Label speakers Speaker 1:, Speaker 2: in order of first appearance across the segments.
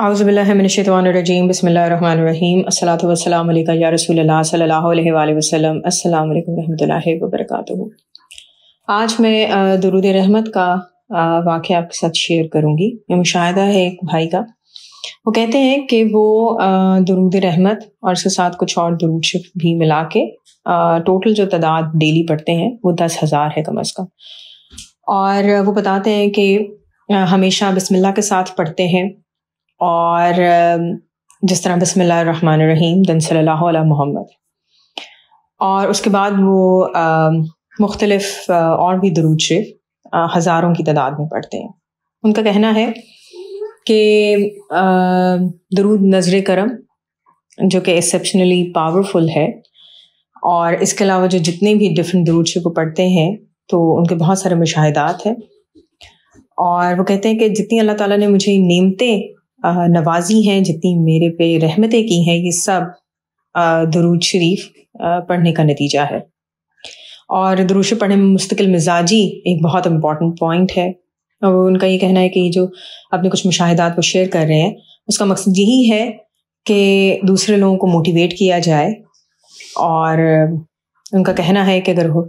Speaker 1: आउज़बिल्लिमिनशतवानरजीम बसमीम असलम या रसूल सल्लल्लाहु अलैहि आज मैं दरुद रहमत का वाक़ आपके साथ शेयर करूँगी ये मुशाह है एक भाई का वो कहते हैं कि वो दरूद रहमत और उसके साथ कुछ और दरूद शिफ़ भी मिला के टोटल जो तादाद डेली पढ़ते हैं वो दस हज़ार है कम अज़ कम और वो बताते हैं कि हमेशा बसमिल्ला के साथ पढ़ते हैं और जिस तरह रहीम दिन सल्ला मोहम्मद और उसके बाद वो मुख्तलफ और भी दरूद शरीफ हज़ारों की तादाद में पढ़ते हैं उनका कहना है कि दरूद नजर करम जो कि एक्सेप्शनली पावरफुल है और इसके अलावा जो जितने भी डिफरेंट दरूद शरीफ को पढ़ते हैं तो उनके बहुत सारे मुशाहदात हैं और वो कहते हैं कि जितनी अल्लाह ताला ने मुझे नीमतें नवाजी हैं जितनी मेरे पे रहमतें की हैं ये सब दरूज शरीफ पढ़ने का नतीजा है और दरूज पढ़ने में मुस्तकिल मिजाजी एक बहुत इम्पॉर्टेंट पॉइंट है और उनका ये कहना है कि जो अपने कुछ मुशाहदात को शेयर कर रहे हैं उसका मकसद यही है कि दूसरे लोगों को मोटिवेट किया जाए और उनका कहना है कि अगर हो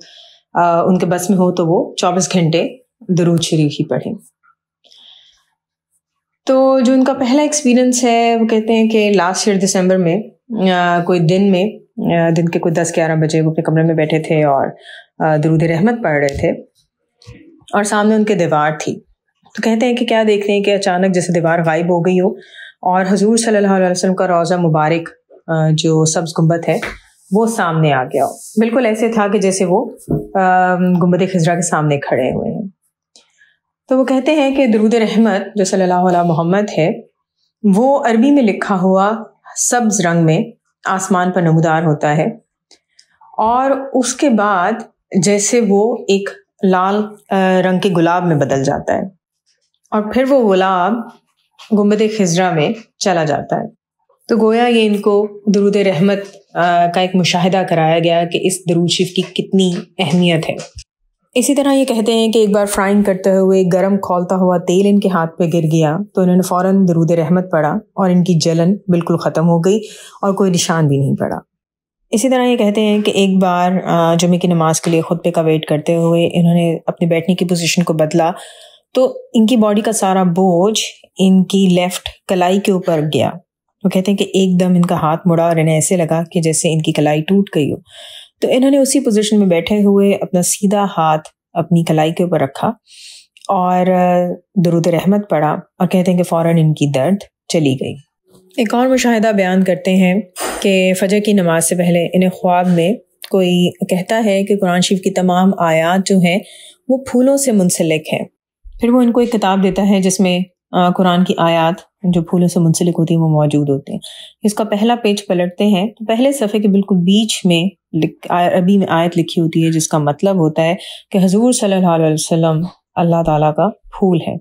Speaker 1: उनके बस में हो तो वो चौबीस घंटे दरूज शरीफ ही पढ़ें तो जो उनका पहला एक्सपीरियंस है वो कहते हैं कि लास्ट ईयर दिसंबर में आ, कोई दिन में आ, दिन के कोई दस ग्यारह बजे वो अपने कमरे में बैठे थे और दरूद रहमत पढ़ रहे थे और सामने उनके दीवार थी तो कहते हैं कि क्या देख रहे हैं कि अचानक जैसे दीवार गायब हो गई हो और हजूर सल्लल्लाहु अलैहि वसल्लम का रोज़ा मुबारक जो सब्ज़ गुम्बद है वो सामने आ गया हो बिल्कुल ऐसे था कि जैसे वो गुम्बद खजरा के सामने खड़े हुए हैं तो वो कहते हैं कि दरूद रहमत जो सल्ला मोहम्मद है वो अरबी में लिखा हुआ सब्ज रंग में आसमान पर नमदार होता है और उसके बाद जैसे वो एक लाल रंग के गुलाब में बदल जाता है और फिर वो गुलाब गुम्बद खजरा में चला जाता है तो गोया ये इनको दरूद रहमत का एक मुशाहिदा कराया गया कि इस दरूद शिफ की कितनी अहमियत है इसी तरह ये कहते हैं कि एक बार फ्राइंग करते हुए गर्म खोलता हुआ तेल इनके हाथ पे गिर गया तो इन्होंने फ़ौरन दरूद रहमत पड़ा और इनकी जलन बिल्कुल ख़त्म हो गई और कोई निशान भी नहीं पड़ा इसी तरह ये कहते हैं कि एक बार जुमे की नमाज के लिए खुद पे का वेट करते हुए इन्होंने अपने बैठने की पोजिशन को बदला तो इनकी बॉडी का सारा बोझ इनकी लेफ़्ट कलाई के ऊपर गया वो तो कहते हैं कि एकदम इनका हाथ मुड़ा और इन्हें ऐसे लगा कि जैसे इनकी कलाई टूट गई हो तो इन्होंने उसी पोजीशन में बैठे हुए अपना सीधा हाथ अपनी कलाई के ऊपर रखा और दरुद रहमत पड़ा और कहते हैं कि फ़ौर इनकी दर्द चली गई एक और मुशाहिदा बयान करते हैं कि फजर की नमाज से पहले इन्हें ख्वाब में कोई कहता है कि कुरान शरीफ की तमाम आयात जो हैं वो फूलों से मुंसलिक हैं फिर वो इनको एक किताब देता है जिसमें कुरान की आयात जो फूलों से मुंसलिक होती है वो मौजूद होते हैं इसका पहला पेज पलटते हैं तो पहले सफ़े के बिल्कुल बीच में अरबी में आयत लिखी होती है जिसका मतलब होता है कि हजूर सल्लाम अल्लाह ताला का फूल है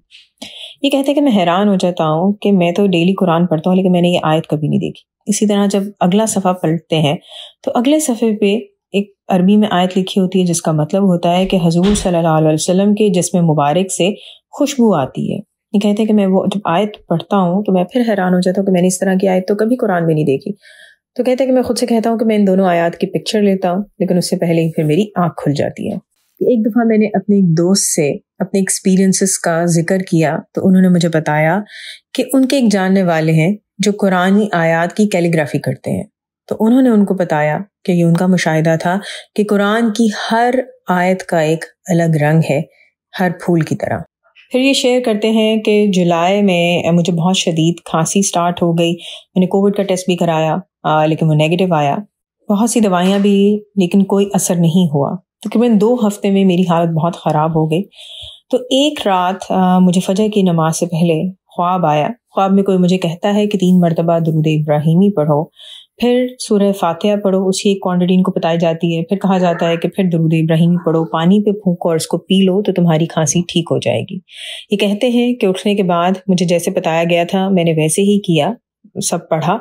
Speaker 1: ये कहते हैं कि मैं हैरान हो जाता हूँ कि मैं तो डेली कुरान पढ़ता हूँ लेकिन मैंने ये आयत कभी नहीं देखी इसी तरह जब अगला सफ़ा पलटते हैं तो अगले सफ़े पे एक अरबी में आयत लिखी होती है जिसका मतलब होता है कि हजूर सल्ला वसम के जिसमें मुबारक से खुशबू आती है ये कहते हैं कि मैं वो जब आयत पढ़ता हूँ तो मैं फिर हैरान हो जाता हूँ कि मैंने इस तरह की आयत तो कभी कुरान में नहीं देखी तो कहता है कि मैं खुद से कहता हूँ कि मैं इन दोनों आयात की पिक्चर लेता हूँ लेकिन उससे पहले ही फिर मेरी आँख खुल जाती है एक दफ़ा मैंने अपने एक दोस्त से अपने एक्सपीरियंसेस का जिक्र किया तो उन्होंने मुझे बताया कि उनके एक जानने वाले हैं जो कुरानी आयात की कैलीग्राफी करते हैं तो उन्होंने उनको बताया कि ये उनका मुशाहिदा था कि कुरान की हर आयत का एक अलग रंग है हर फूल की तरह फिर ये शेयर करते हैं कि जुलाई में मुझे बहुत शदीद खांसी स्टार्ट हो गई मैंने कोविड का टेस्ट भी कराया आ, लेकिन वो नेगेटिव आया बहुत सी दवाइयाँ भी लेकिन कोई असर नहीं हुआ तकरीबन तो दो हफ्ते में मेरी हालत बहुत ख़राब हो गई तो एक रात आ, मुझे फजर की नमाज से पहले ख्वाब आया ख्वाब में कोई मुझे कहता है कि तीन मरतबा दरुद इब्राहिमी पढ़ो फिर सूर्य फातिहा पढ़ो उसकी एक क्वान्टिटी इनको बताई जाती है फिर कहा जाता है कि फिर दरुद इब्राहिम पढ़ो पानी पे फूको और इसको पी लो तो तुम्हारी खांसी ठीक हो जाएगी ये कहते हैं कि उठने के बाद मुझे जैसे बताया गया था मैंने वैसे ही किया सब पढ़ा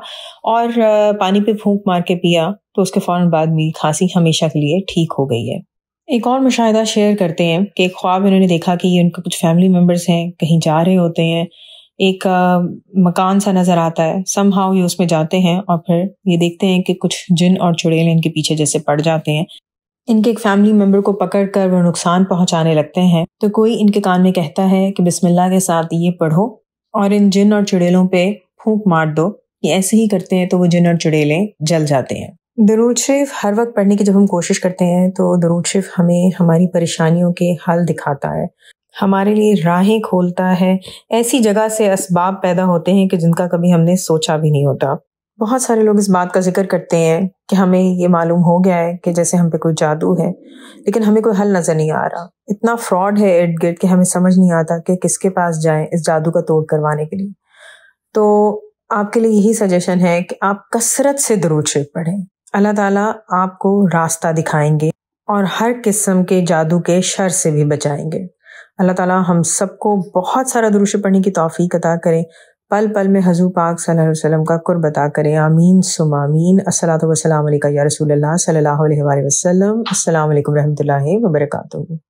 Speaker 1: और पानी पे फूंक मार के पिया तो उसके फौरन बाद मेरी खांसी हमेशा के लिए ठीक हो गई है एक और मुशाहिदा शेयर करते हैं कि एक ख्वाब इन्होंने देखा कि ये उनके कुछ फैमिली मेम्बर्स हैं कहीं जा रहे होते हैं एक आ, मकान सा नज़र आता है सम हाउ ये उसमें जाते हैं और फिर ये देखते हैं कि कुछ जिन और चुड़ैल इनके पीछे जैसे पड़ जाते हैं इनके एक फैमिली मेम्बर को पकड़ कर वह नुकसान पहुंचाने लगते हैं तो कोई इनके कान में कहता है कि बिस्मिल्लाह के साथ ये पढ़ो और इन जिन और चुड़ैलों पे फूंक मार दो कि ऐसे ही करते हैं तो वो जिन और चुड़ेलें जल जाते हैं दरूद शरीफ हर वक्त पढ़ने की जब हम कोशिश करते हैं तो दरूद शरीफ हमें हमारी परेशानियों के हल दिखाता है हमारे लिए राहें खोलता है ऐसी जगह से इसबाब पैदा होते हैं कि जिनका कभी हमने सोचा भी नहीं होता बहुत सारे लोग इस बात का जिक्र करते हैं कि हमें ये मालूम हो गया है कि जैसे हम पे कोई जादू है लेकिन हमें कोई हल नज़र नहीं आ रहा इतना फ्रॉड है इर्द गिर्द कि हमें समझ नहीं आता कि किसके पास जाएं इस जादू का तोड़ करवाने के लिए तो आपके लिए यही सजेशन है कि आप कसरत से दरूद शरीफ पढ़ें अल्लाह ताला आपको रास्ता दिखाएंगे और हर किस्म के जादू के शर से भी बचाएंगे अल्लाह ताला हम सबको बहुत सारा दरूश पढ़ने की तोफ़ी अता करें पल पल में हजू पाक सल्लल्लाहु अलैहि वसल्लम का कुर्ब अता करें आमीन सुम आमीन अस्सलाम या रसूल सल्लल्लाहु अलैहि वसल्लम अस्सलाम वालेकुम रहमतुल्लाहि व